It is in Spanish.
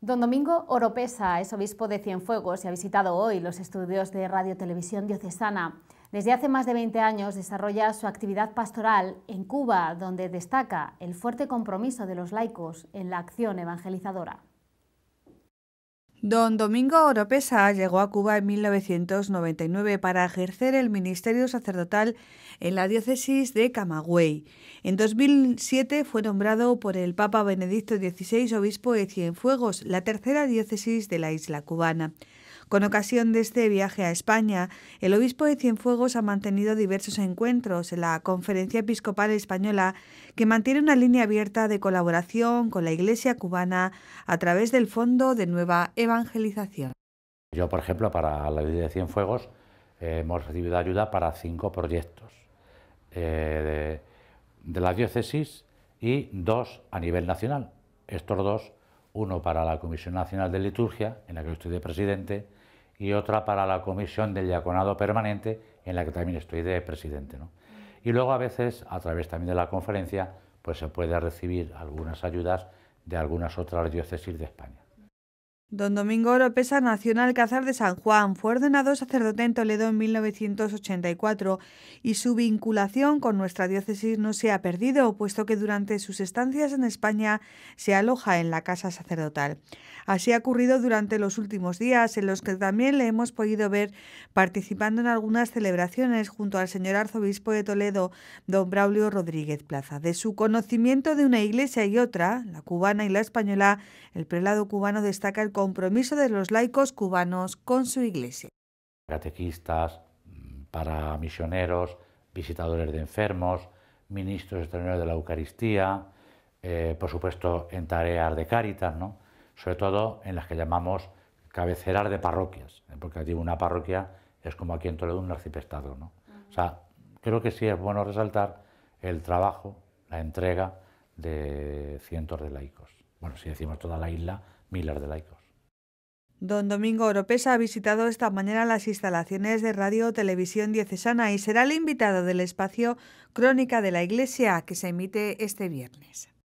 Don Domingo Oropesa es obispo de Cienfuegos y ha visitado hoy los estudios de Radio Televisión Diocesana. Desde hace más de 20 años desarrolla su actividad pastoral en Cuba, donde destaca el fuerte compromiso de los laicos en la acción evangelizadora. Don Domingo Oropesa llegó a Cuba en 1999 para ejercer el ministerio sacerdotal en la diócesis de Camagüey. En 2007 fue nombrado por el Papa Benedicto XVI obispo de Cienfuegos, la tercera diócesis de la isla cubana. Con ocasión de este viaje a España, el obispo de Cienfuegos ha mantenido diversos encuentros en la Conferencia Episcopal Española que mantiene una línea abierta de colaboración con la Iglesia cubana a través del Fondo de Nueva Evangelización. Yo, por ejemplo, para la Iglesia de Cienfuegos eh, hemos recibido ayuda para cinco proyectos eh, de la diócesis y dos a nivel nacional. Estos dos uno para la Comisión Nacional de Liturgia, en la que estoy de presidente, y otra para la Comisión del Diaconado Permanente, en la que también estoy de presidente. Y luego a veces, a través también de la conferencia, pues se puede recibir algunas ayudas de algunas otras diócesis de España. Don Domingo López nació en de San Juan, fue ordenado sacerdote en Toledo en 1984 y su vinculación con nuestra diócesis no se ha perdido, puesto que durante sus estancias en España se aloja en la casa sacerdotal. Así ha ocurrido durante los últimos días, en los que también le hemos podido ver participando en algunas celebraciones junto al señor arzobispo de Toledo, don Braulio Rodríguez Plaza. De su conocimiento de una iglesia y otra, la cubana y la española, el prelado cubano destaca el compromiso de los laicos cubanos con su iglesia. Catequistas, mm, para misioneros, visitadores de enfermos, ministros extraordinarios de la Eucaristía, eh, por supuesto en tareas de cáritas, sobre todo en las que llamamos cabeceras de parroquias, ¿eh? porque allí una parroquia es como aquí en Toledo un arciprestado. ¿no? O sea, creo que sí es bueno resaltar el trabajo, la entrega de cientos de laicos. Bueno, si decimos toda la isla, miles de laicos. Don Domingo Oropesa ha visitado esta mañana las instalaciones de Radio Televisión Diocesana y será el invitado del espacio Crónica de la Iglesia que se emite este viernes.